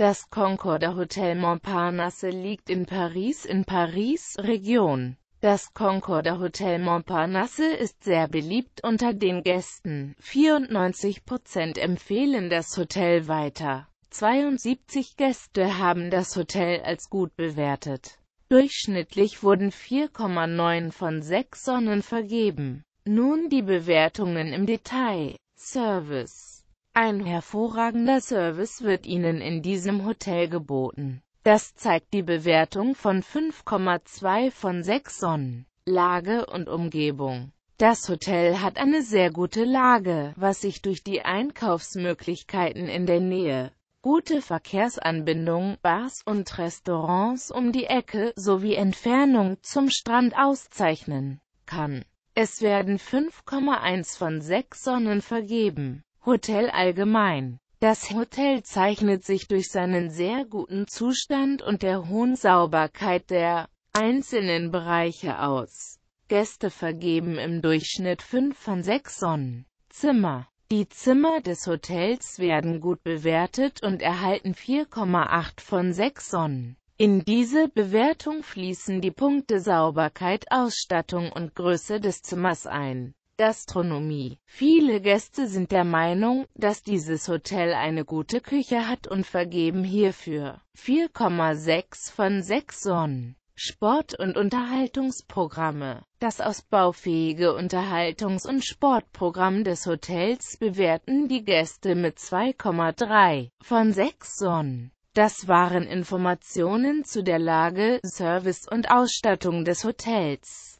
Das Concorde Hotel Montparnasse liegt in Paris in Paris, Region. Das Concorde Hotel Montparnasse ist sehr beliebt unter den Gästen. 94% empfehlen das Hotel weiter. 72 Gäste haben das Hotel als gut bewertet. Durchschnittlich wurden 4,9 von 6 Sonnen vergeben. Nun die Bewertungen im Detail. Service ein hervorragender Service wird Ihnen in diesem Hotel geboten. Das zeigt die Bewertung von 5,2 von 6 Sonnen. Lage und Umgebung das Hotel hat eine sehr gute Lage, was sich durch die Einkaufsmöglichkeiten in der Nähe, gute Verkehrsanbindung, Bars und Restaurants um die Ecke sowie Entfernung zum Strand auszeichnen kann. Es werden 5,1 von 6 Sonnen vergeben. Hotel allgemein. Das Hotel zeichnet sich durch seinen sehr guten Zustand und der hohen Sauberkeit der einzelnen Bereiche aus. Gäste vergeben im Durchschnitt 5 von 6 Sonnen. Zimmer. Die Zimmer des Hotels werden gut bewertet und erhalten 4,8 von 6 Sonnen. In diese Bewertung fließen die Punkte Sauberkeit, Ausstattung und Größe des Zimmers ein. Gastronomie. Viele Gäste sind der Meinung, dass dieses Hotel eine gute Küche hat und vergeben hierfür 4,6 von 6 Sonnen. Sport- und Unterhaltungsprogramme. Das ausbaufähige Unterhaltungs- und Sportprogramm des Hotels bewerten die Gäste mit 2,3 von 6 Sonnen. Das waren Informationen zu der Lage, Service und Ausstattung des Hotels.